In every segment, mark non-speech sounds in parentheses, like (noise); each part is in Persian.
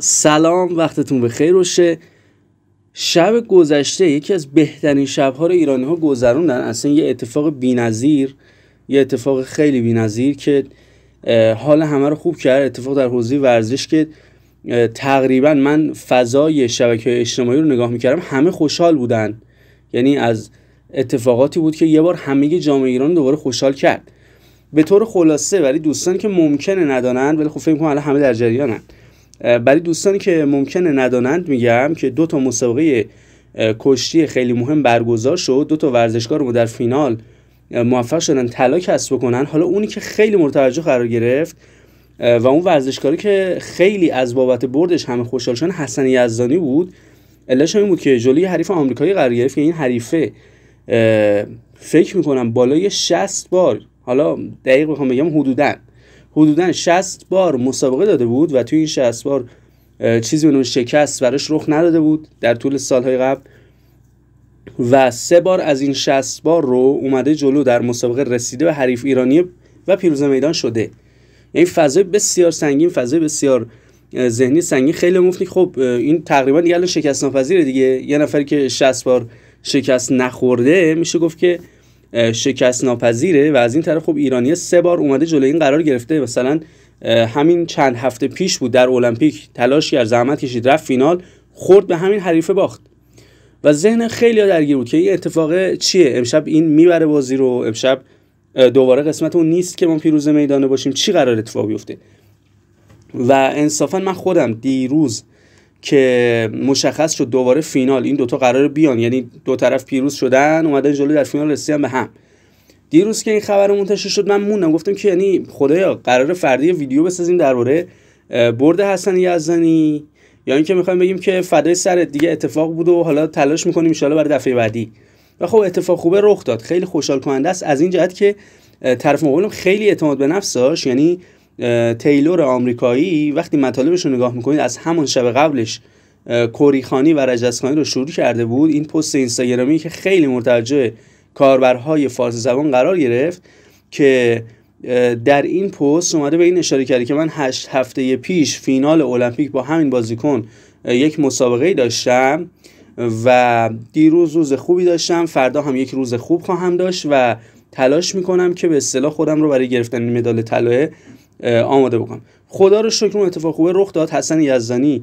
سلام وقتتون به خیر شب گذشته یکی از بهترین شبها رو ایرانی ها گذروندن اصلا یه اتفاق نظیر یه اتفاق خیلی نظیر که حال همه رو خوب کرد اتفاق در حوزه ورزش که تقریبا من فضای شبکه اجتماعی رو نگاه میکردم همه خوشحال بودن یعنی از اتفاقاتی بود که یه بار همه جامعه ایران دوباره خوشحال کرد به طور خلاصه ولی دوستان که ممکنه ندانند ولی خب فکر کنم همه در برای دوستانی که ممکنه ندانند میگم که دو تا مسابقه کشتی خیلی مهم برگزار شد دو تا ورزشکار ما در فینال موفق شدن طلا کسب بکنن حالا اونی که خیلی مرتوجه قرار گرفت و اون ورزشکاری که خیلی از بابت بردش همه خوشحال شدن حسن یزدانی بود علتش این بود که جلوی حریف آمریکایی قرار گرفت که این حریفه فکر میکنم بالای 60 بار حالا دقیق بخوام بگم حدودا حدودا 60 بار مسابقه داده بود و توی این 60 بار چیزی به شکست براش رخ نداده بود در طول سالهای قبل و سه بار از این 60 بار رو اومده جلو در مسابقه رسیده به حریف ایرانی و پیروز میدان شده این یعنی فضای بسیار سنگین فضای بسیار ذهنی سنگین خیلی مفتی خب این تقریبا دیگه الان شکست ناپذیره دیگه یه نفری که 60 بار شکست نخورده میشه گفت که شکست ناپذیره و از این طرف خب ایرانی سه بار اومده جلو این قرار گرفته مثلا همین چند هفته پیش بود در المپیک تلاش کرد زحمت کشید رفت فینال خورد به همین حریفه باخت و ذهن خیلی درگیر بود که این اتفاق چیه امشب این میبره بازی رو امشب دوباره قسمت اون نیست که ما پیروز میدانه باشیم چی قرار اتفاق بیفته و انصافا من خودم دیروز که مشخص شد دوباره فینال این دوتا قرار بیان یعنی دو طرف پیروز شدن اومدن جلو در فینال رسیدن به هم دیروز که این خبر منتشر شد من موندم گفتم که یعنی خدایا قرار فردی ویدیو بسازیم درباره برد حسن یزدانی یا اینکه میخوایم بگیم که فدای سر دیگه اتفاق بود و حالا تلاش میکنیم ان برای دفعه بعدی و خب اتفاق خوبه رخ داد خیلی خوشحال کننده است از این جهت که طرف مقابلم خیلی اعتماد به نفس داشت یعنی تیلور آمریکایی وقتی مطالبش رو نگاه میکنید از همون شب قبلش کوریخانی و رجزخانی رو شروع کرده بود این پست اینستاگرامی که خیلی متوجه کاربرهای فارسی زبان قرار گرفت که در این پست اومده به این اشاره کرده که من هشت هفته پیش فینال المپیک با همین بازیکن یک مسابقه داشتم و دیروز روز خوبی داشتم فردا هم یک روز خوب خواهم داشت و تلاش میکنم که به اصطلاح خودم رو برای گرفتن مدال طلای آماده بکنم خدا رو شکر اون اتفاق خوبه رخ داد حسن یزدانی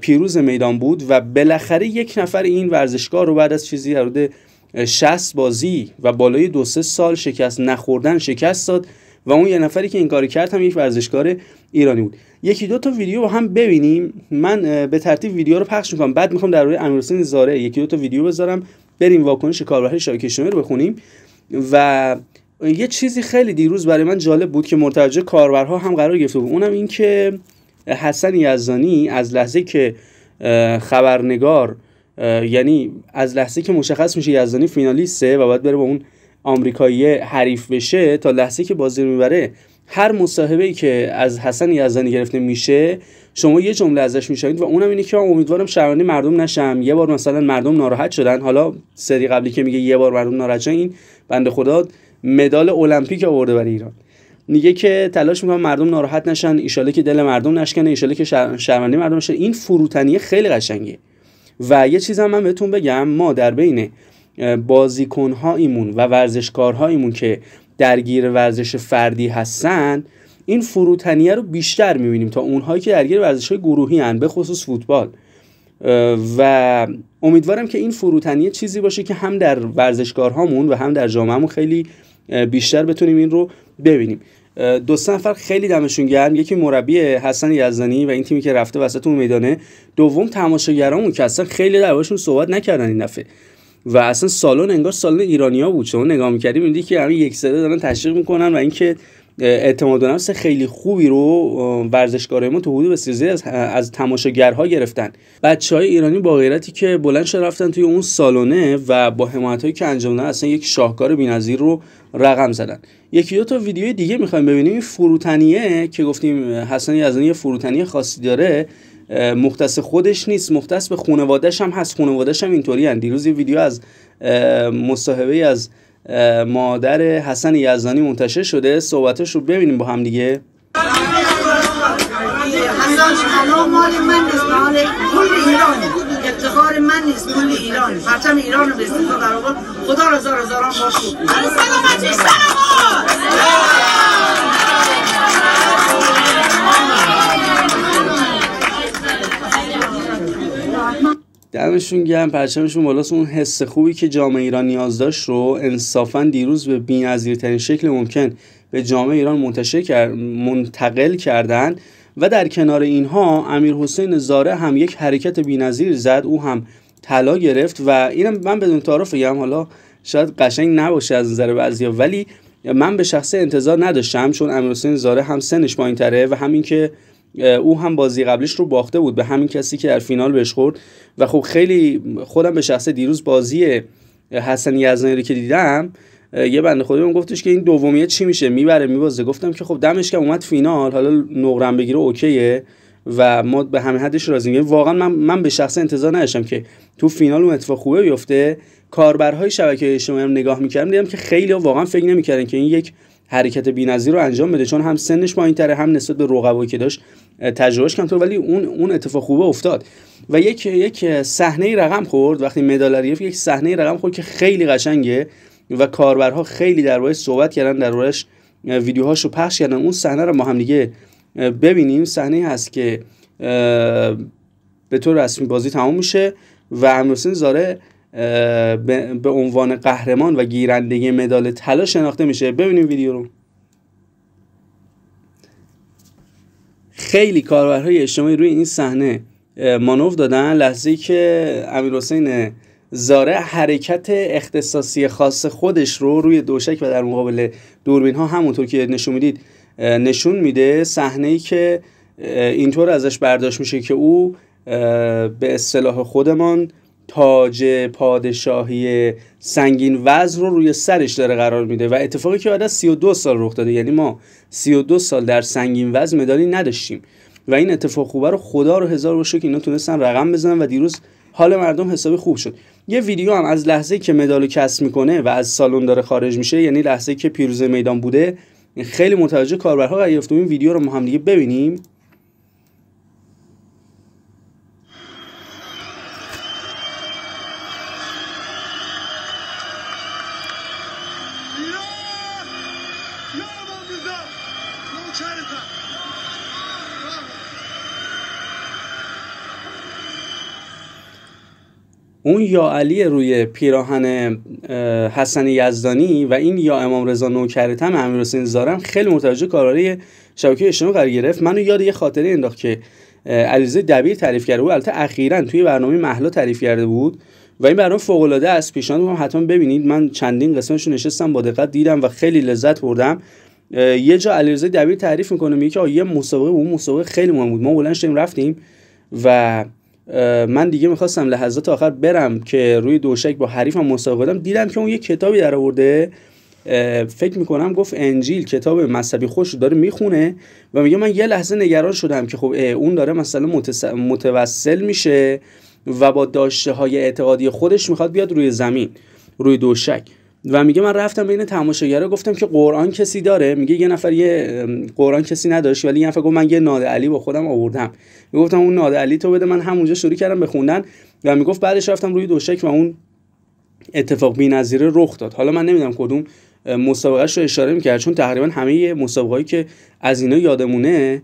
پیروز میدان بود و بالاخره یک نفر این ورزشکار رو بعد از چیزی حدود 60 بازی و بالای دو سه سال شکست نخوردن شکست داد و اون یه نفری که این کارو کرد هم یک ورزشکار ایرانی بود یکی دو تا ویدیو با هم ببینیم من به ترتیب ویدیو رو پخش میکنم بعد میخوام در روی امیرحسین زاره یکی دو تا ویدیو بذارم بریم واکنش کاربری شبکه رو بخونیم و یه چیزی خیلی دیروز برای من جالب بود که مرتجع کاربرها هم قرار گرفته بود اونم این که حسن یزدانی از لحظه که خبرنگار یعنی از لحظه که مشخص میشه یزدانی فینالیسته و باید بره با اون آمریکایی حریف بشه تا لحظه که بازی رو میبره هر مصاحبه ای که از حسن یزدانی گرفته میشه شما یه جمله ازش میشنید و اونم اینه که من امیدوارم شرمنده مردم نشم یه بار مثلا مردم ناراحت شدن حالا سری قبلی که میگه یه بار مردم ناراحت این بنده خدا مدال المپیک آورده برای ایران میگه که تلاش میکنم مردم ناراحت نشن ایشاله که دل مردم نشکنه ایشاله که شرمنده مردم نشن این فروتنی خیلی قشنگه و یه چیز هم من بهتون بگم ما در بین بازیکنهاییمون و ورزشکارهاییمون که درگیر ورزش فردی هستن این فروتنیه رو بیشتر میبینیم تا اونهایی که درگیر ورزش های گروهی هن به خصوص فوتبال و امیدوارم که این فروتنیه چیزی باشه که هم در ورزشکارهامون و هم در جامعهمون خیلی بیشتر بتونیم این رو ببینیم دو نفر خیلی دمشون گرم یکی مربی حسن یزدانی و این تیمی که رفته وسط اون میدانه دوم تماشاگرامون که اصلا خیلی دربارشون صحبت نکردن این دفعه و اصلا سالن انگار سالن ایرانیا بود چون نگاه میکردی میدی که همین یک سره دارن تشویق میکنن و اینکه اعتماد به نفس خیلی خوبی رو ورزشکارای ما تو حدود بسیار از, از تماشاگرها گرفتن بچه های ایرانی با غیرتی که بلند شد رفتن توی اون سالونه و با حمایت هایی که انجام دادن اصلا یک شاهکار بی‌نظیر رو رقم زدن یکی دو تا ویدیو دیگه میخوایم ببینیم این فروتنیه که گفتیم حسن یزدانی فروتنی خاصی داره مختص خودش نیست مختص به خانواده‌ش هم هست خانواده‌ش هم اینطوری دیروز ویدیو از مصاحبه از مادر حسن یزدانی منتشر شده صحبتش رو ببینیم با هم دیگه حسن مال من نیست مال کل ایران افتخار من نیست کل ایران پرچم ایران رو به استقلال خدا را زار زاران باشد سلامتی سلامت دمشون گرم پرچمشون بالاست اون حس خوبی که جامعه ایران نیاز داشت رو انصافا دیروز به بی‌نظیرترین شکل ممکن به جامعه ایران منتشر کرد منتقل کردن و در کنار اینها امیر حسین زاره هم یک حرکت بی‌نظیر زد او هم طلا گرفت و اینم من بدون تعارف بگم حالا شاید قشنگ نباشه از نظر بعضیا ولی من به شخصه انتظار نداشتم چون امیر حسین زاره هم سنش پایین‌تره و همین که او هم بازی قبلیش رو باخته بود به همین کسی که در فینال بهش خورد و خب خیلی خودم به شخصه دیروز بازی حسن یزدانی رو که دیدم یه بنده خودم گفتش که این دومیه چی میشه میبره میبازه گفتم که خب دمش که اومد فینال حالا نقرم بگیره اوکیه و ما به همه حدش راضی واقعا من, من به شخص انتظار نداشتم که تو فینال اون اتفاق خوبه بیفته کاربرهای شبکه اجتماعی هم نگاه میکردم دیدم که خیلی واقعا فکر نمیکردن که این یک حرکت بی‌نظیر رو انجام بده چون هم سنش پایین‌تره هم نسبت به رقبا که داشت تجربهش کمتر ولی اون اون اتفاق خوبه افتاد و یک یک صحنه رقم خورد وقتی مدالاریف یک صحنه رقم خورد که خیلی قشنگه و کاربرها خیلی درباره صحبت کردن دربارش ویدیوهاشو پخش کردن اون صحنه رو ما هم دیگه ببینیم صحنه هست که به طور رسمی بازی تمام میشه و امیرحسین زاره به عنوان قهرمان و گیرنده مدال طلا شناخته میشه ببینیم ویدیو رو خیلی کاربرهای اجتماعی روی این صحنه مانور دادن لحظه که امیر حسین زاره حرکت اختصاصی خاص خودش رو روی دوشک و در مقابل دوربین ها همونطور که نشون میدید نشون میده صحنه ای که اینطور ازش برداشت میشه که او به اصطلاح خودمان تاج پادشاهی سنگین وزن رو روی سرش داره قرار میده و اتفاقی که بعد از 32 سال رخ داده یعنی ما 32 سال در سنگین وزن مدالی نداشتیم و این اتفاق خوبه رو خدا رو هزار باشه که اینا تونستن رقم بزنن و دیروز حال مردم حسابی خوب شد یه ویدیو هم از لحظه که مدالو کسب میکنه و از سالن داره خارج میشه یعنی لحظه که پیروز میدان بوده خیلی متوجه کاربرها اگه این ویدیو رو ما هم دیگه ببینیم اون یا علی روی پیراهن حسن یزدانی و این یا امام رضا نوکرتم امیر حسین زارم خیلی متوجه کاراری شبکه اجتماعی قرار گرفت منو یاد یه خاطره انداخت که علیزه دبیر تعریف کرده بود البته اخیرا توی برنامه محلا تعریف کرده بود و این برنامه فوق العاده است پیشنهاد میکنم حتما ببینید من چندین قسمتش نشستم با دقت دیدم و خیلی لذت بردم یه جا علیرضا دبیر تعریف میکنه میگه که یه مسابقه اون مسابقه خیلی مهم بود ما بلند شدیم رفتیم و من دیگه میخواستم لحظات آخر برم که روی دوشک با حریفم مسابقه بدم دیدم که اون یه کتابی در آورده فکر میکنم گفت انجیل کتاب مذهبی خوش داره میخونه و میگه من یه لحظه نگران شدم که خب اون داره مثلا متوسل میشه و با داشته های اعتقادی خودش میخواد بیاد روی زمین روی دوشک و میگه من رفتم بین تماشاگرا گفتم که قرآن کسی داره میگه یه نفر یه قرآن کسی نداره ولی یه نفر گفت من یه نادعلی علی با خودم آوردم میگفتم اون نادعلی علی تو بده من همونجا شروع کردم به خوندن و میگفت بعدش رفتم روی دوشک و اون اتفاق بی‌نظیره رخ داد حالا من نمیدونم کدوم مسابقهش رو اشاره میکرد چون تقریبا همه مسابقاتی که از اینا یادمونه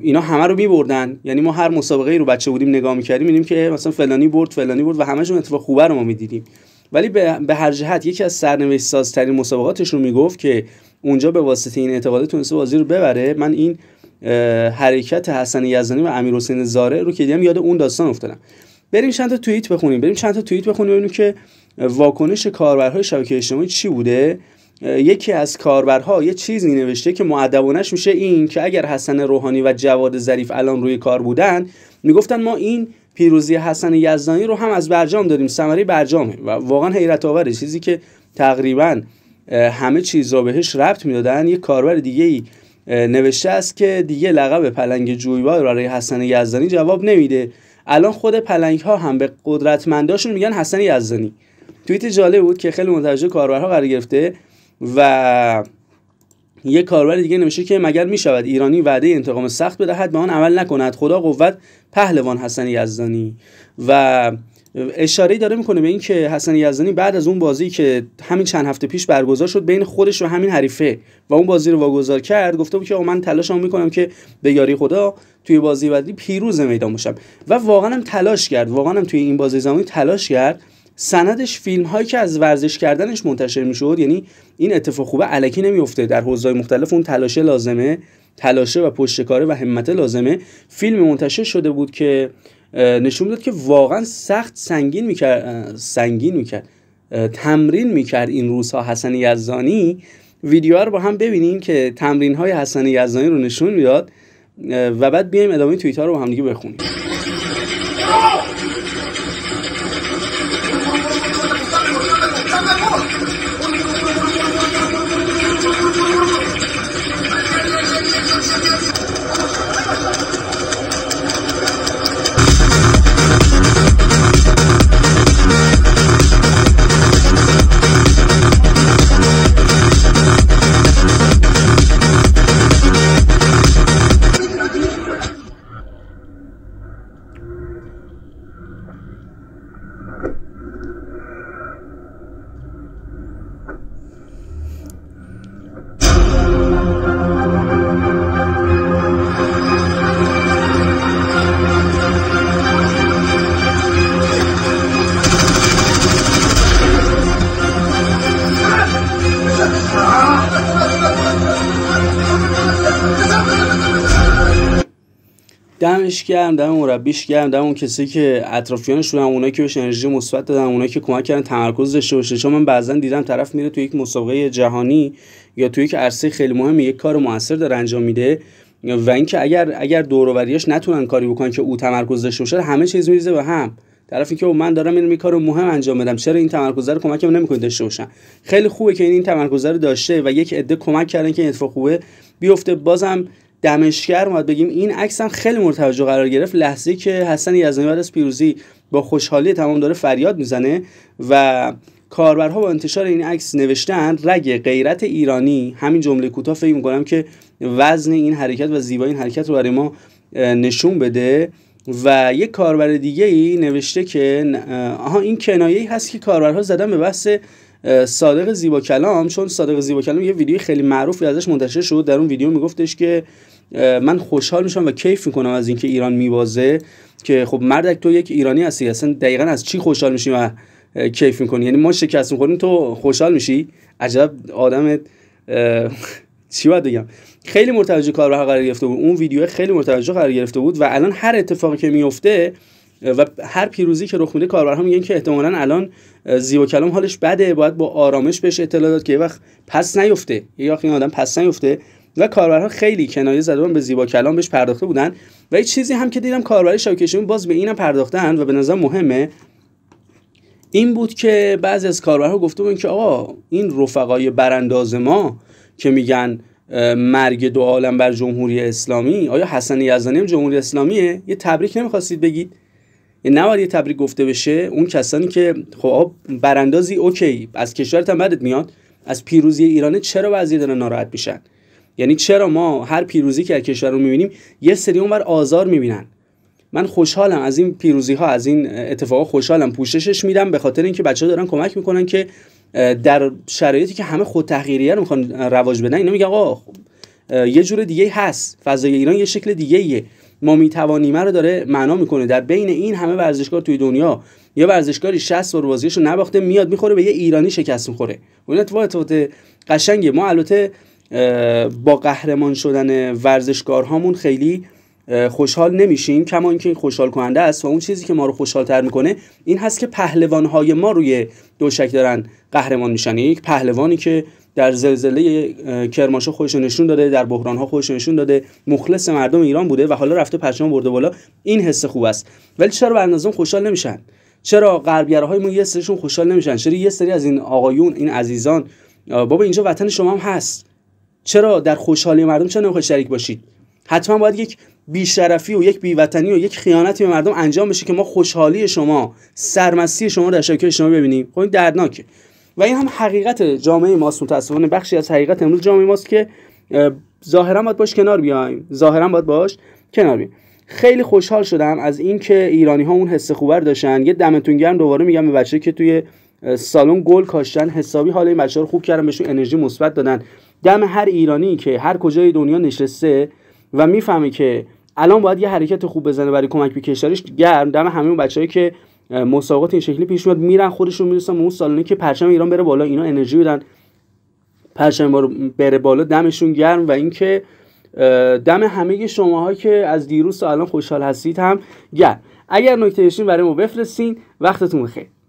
اینا همه رو میبردن یعنی ما هر مسابقه ای رو بچه بودیم نگاه میکردیم میدیم که مثلا فلانی برد فلانی برد و همشون اتفاق خوبه رو ما میدیدیم ولی به هر جهت یکی از سرنوشت سازترین مسابقاتش رو میگفت که اونجا به واسطه این اعتقاده تونسته بازی رو ببره من این حرکت حسن یزدانی و امیر حسین زاره رو که دیدم یاد اون داستان افتادم بریم چند تا توییت بخونیم بریم چند تا توییت بخونیم ببینیم که واکنش کاربرهای شبکه اجتماعی چی بوده یکی از کاربرها یه چیزی نوشته که معدبانش میشه این که اگر حسن روحانی و جواد ظریف الان روی کار بودن میگفتن ما این پیروزی حسن یزدانی رو هم از برجام دادیم ثمره برجامه و واقعا حیرت آوره چیزی که تقریبا همه چیزا بهش ربط میدادن یک کاربر دیگه ای نوشته است که دیگه لقب پلنگ جویبار برای حسن یزدانی جواب نمیده الان خود پلنگ ها هم به قدرتمنداشون میگن حسن یزدانی توییت جالب بود که خیلی متوجه کاربرها قرار گرفته و یه کاربر دیگه نمیشه که مگر میشود ایرانی وعده انتقام سخت بدهد به آن عمل نکند خدا قوت پهلوان حسن یزدانی و اشاره داره میکنه به اینکه حسن یزدانی بعد از اون بازی که همین چند هفته پیش برگزار شد بین خودش و همین حریفه و اون بازی رو واگذار کرد گفته بود که من تلاشم میکنم که به یاری خدا توی بازی بعدی پیروز میدان باشم و واقعا هم تلاش کرد واقعا هم توی این بازی زمانی تلاش کرد سندش فیلم هایی که از ورزش کردنش منتشر میشد یعنی این اتفاق خوبه علکی نمیفته در حوزه‌های مختلف اون تلاشه لازمه تلاشه و پشتکاره و همت لازمه فیلم منتشر شده بود که نشون داد که واقعا سخت سنگین کرد سنگین کرد تمرین می کرد این روزها حسن یزدانی ویدیو رو با هم ببینیم که تمرین های حسن یزدانی رو نشون میداد و بعد بیایم ادامه توییتر رو با هم دیگه بخونیم دمش گرم دم مربیش گرم دم اون کسی که اطرافیانش بودن اونایی که بهش انرژی مثبت دادن اونایی که کمک کردن تمرکز داشته باشه چون من بعضا دیدم طرف میره تو یک مسابقه جهانی یا توی یک عرصه خیلی مهم یک کار موثر داره انجام میده و اینکه اگر اگر دوروریاش نتونن کاری بکنن که او تمرکز داشته باشه همه چیز میریزه به هم طرف اینکه من دارم این کارو مهم انجام بدم چرا این تمرکز رو کمکم نمیکنه داشته باشن خیلی خوبه که این این تمرکز رو داشته و یک عده کمک کردن که این اتفاق خوبه بیفته بازم دمشگر اومد بگیم این عکس هم خیلی مورد توجه قرار گرفت لحظه که حسن یزدانی بعد از پیروزی با خوشحالی تمام داره فریاد میزنه و کاربرها با انتشار این عکس نوشتن رگ غیرت ایرانی همین جمله کوتاه فکر میکنم که وزن این حرکت و زیبایی این حرکت رو برای ما نشون بده و یک کاربر دیگه ای نوشته که آها این کنایه هست که کاربرها زدن به بحث صادق زیبا کلام چون صادق زیبا کلام یه ویدیو خیلی معروفی ازش منتشر شد در اون ویدیو میگفتش که من خوشحال میشم و کیف میکنم از اینکه ایران میبازه که خب مردک تو یک ایرانی هستی اصلا دقیقا از چی خوشحال میشی و کیف میکنی یعنی ما شکست میخوریم تو خوشحال میشی عجب آدم (laughs) چی باید بگم خیلی متوجه کار قرار گرفته بود اون ویدیو خیلی متوجه قرار گرفته بود و الان هر اتفاقی که میفته و هر پیروزی که رخ میده کاربرها میگن که احتمالا الان زیبا کلام حالش بده باید با آرامش بهش اطلاع داد که یه وقت پس نیفته یه وقت این آدم پس نیفته و کاربرها خیلی کنایه زدن به زیبا کلام بهش پرداخته بودن و یه چیزی هم که دیدم کاربرای شبکه باز به اینم پرداختن و به نظر مهمه این بود که بعضی از کاربرها گفته بودن که آقا این رفقای برانداز ما که میگن مرگ دو عالم بر جمهوری اسلامی آیا حسن یزدانی هم جمهوری اسلامیه یه تبریک نمیخواستید بگید نباید یه تبریک گفته بشه اون کسانی که خب براندازی اوکی از کشورت هم بدت میاد از پیروزی ایرانه چرا بعضی دارن ناراحت میشن یعنی چرا ما هر پیروزی که از کشور رو میبینیم یه سری اونور آزار میبینن من خوشحالم از این پیروزی ها از این اتفاقا خوشحالم پوششش میدم به خاطر اینکه بچه ها دارن کمک میکنن که در شرایطی که همه خود تحقیریه رو میخوان رواج بدن اینا میگن آقا خب، یه جور دیگه هست فضای ایران یه شکل دیگه ما میتوانیم رو داره معنا میکنه در بین این همه ورزشکار توی دنیا یه ورزشکاری 60 بار بازیشو نباخته میاد میخوره به یه ایرانی شکست میخوره اون اتفاق اتفاق قشنگه ما البته با قهرمان شدن ورزشکارهامون خیلی خوشحال نمیشیم کما اینکه این خوشحال کننده است و اون چیزی که ما رو خوشحال تر میکنه این هست که پهلوانهای ما روی دوشک دارن قهرمان میشن یک پهلوانی که در زلزله کرمانشاه خودش نشون داده در بحران ها خودش نشون داده مخلص مردم ایران بوده و حالا رفته پرچم برده بالا این حس خوب است ولی چرا اندازه خوشحال نمیشن چرا غربگرهای ما یه سریشون خوشحال نمیشن چرا یه سری از این آقایون این عزیزان بابا اینجا وطن شما هم هست چرا در خوشحالی مردم چرا نمیخواید شریک باشید حتما باید یک بیشرفی و یک بیوطنی و یک خیانتی به مردم انجام بشه که ما خوشحالی شما سرمستی شما در شبکه شما ببینیم خب این دردناکه و این هم حقیقت جامعه ماست متاسفانه بخشی از حقیقت امروز جامعه ماست که ظاهرا باید باش کنار بیایم ظاهرا باید باش کنار بیایم خیلی خوشحال شدم از اینکه ایرانی ها اون حس خوبر داشتن یه دمتون گرم دوباره میگم به بچه که توی سالن گل کاشتن حسابی حال این بچه ها رو خوب کردن بهشون انرژی مثبت دادن دم هر ایرانی که هر کجای دنیا نشسته و میفهمه که الان باید یه حرکت خوب بزنه برای کمک به کشورش گرم دم همه اون بچه‌ای که مسابقات این شکلی پیش میاد میرن خودشون میرسن اون سالونه که پرچم ایران بره بالا اینا انرژی بدن پرچم بره بالا دمشون گرم و اینکه دم همه شماها که از دیروز تا الان خوشحال هستید هم گرم اگر نکته برای ما بفرستین وقتتون بخیر